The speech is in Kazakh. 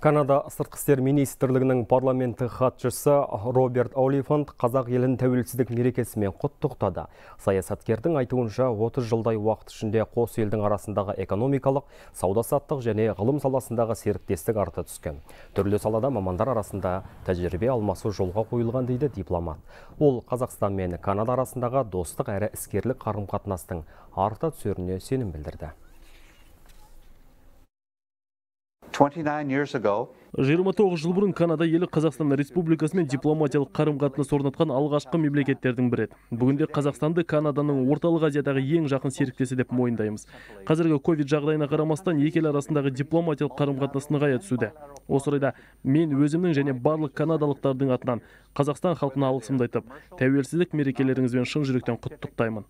Канада сыртқы істер министрлігінің парламенті хатшысы Роберт Олифант қазақ елін тәуелсіздік мерекесімен құттықтады. Саясаткердің айтуынша 30 жылдай уақыт ішінде қос елдің арасындағы экономикалық, сауда-саттық және ғылым саласындағы серіктестік арта түскен. Түрлі салада мамандар арасында тәжірибе алмасу жолға қойылған дейді дипломат. Ол Қазақстан мен Канада арасындағы достық әрі іскерлік қарым-қатынастың арта түсеріне сенім білдірді. жиырма тоғыз жыл бұрын канада елі қазақстан республикасымен дипломатиялық қарым қатынас орнатқан алғашқы мемлекеттердің бірі бүгінде қазақстанды канаданың орталық азиядағы ең жақын серіктесі деп мойындаймыз қазіргі ковид жағдайына қарамастан екі ел арасындағы дипломатиялық қарым қатынас нығая түсуде осы орайда мен өзімнің және барлық канадалықтардың атынан қазақстан халқына алғысымды айтып тәуелсіздік мерекелеріңізбен шын жүректен құттықтаймын